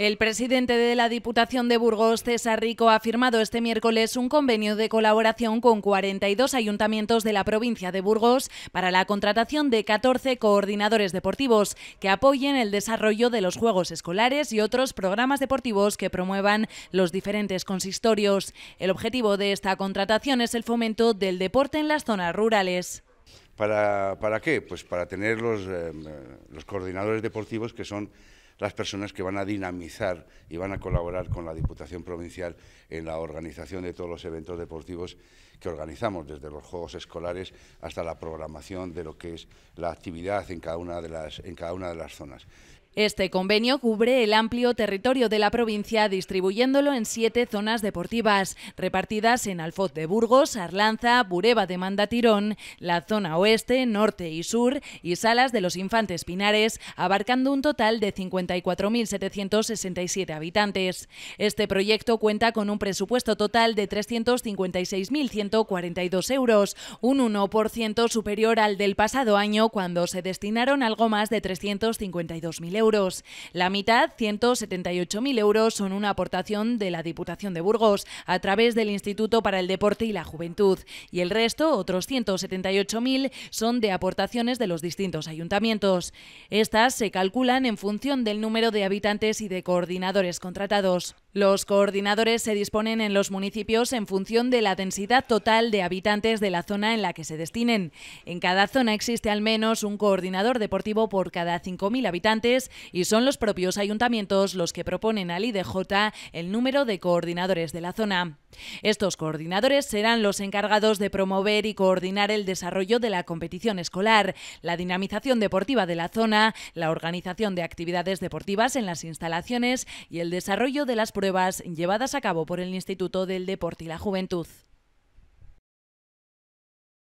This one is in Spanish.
El presidente de la Diputación de Burgos, César Rico, ha firmado este miércoles un convenio de colaboración con 42 ayuntamientos de la provincia de Burgos para la contratación de 14 coordinadores deportivos que apoyen el desarrollo de los juegos escolares y otros programas deportivos que promuevan los diferentes consistorios. El objetivo de esta contratación es el fomento del deporte en las zonas rurales. ¿Para, para qué? Pues para tener los, eh, los coordinadores deportivos que son las personas que van a dinamizar y van a colaborar con la Diputación Provincial en la organización de todos los eventos deportivos que organizamos, desde los juegos escolares hasta la programación de lo que es la actividad en cada una de las, en cada una de las zonas. Este convenio cubre el amplio territorio de la provincia distribuyéndolo en siete zonas deportivas, repartidas en Alfoz de Burgos, Arlanza, Bureba de Mandatirón, la zona oeste, norte y sur y salas de los Infantes Pinares, abarcando un total de 54.767 habitantes. Este proyecto cuenta con un presupuesto total de 356.142 euros, un 1% superior al del pasado año cuando se destinaron algo más de 352.000 euros euros. La mitad, 178.000 euros, son una aportación de la Diputación de Burgos a través del Instituto para el Deporte y la Juventud. Y el resto, otros 178.000, son de aportaciones de los distintos ayuntamientos. Estas se calculan en función del número de habitantes y de coordinadores contratados. Los coordinadores se disponen en los municipios en función de la densidad total de habitantes de la zona en la que se destinen. En cada zona existe al menos un coordinador deportivo por cada 5.000 habitantes y son los propios ayuntamientos los que proponen al IDJ el número de coordinadores de la zona. Estos coordinadores serán los encargados de promover y coordinar el desarrollo de la competición escolar, la dinamización deportiva de la zona, la organización de actividades deportivas en las instalaciones y el desarrollo de las pruebas llevadas a cabo por el Instituto del Deporte y la Juventud.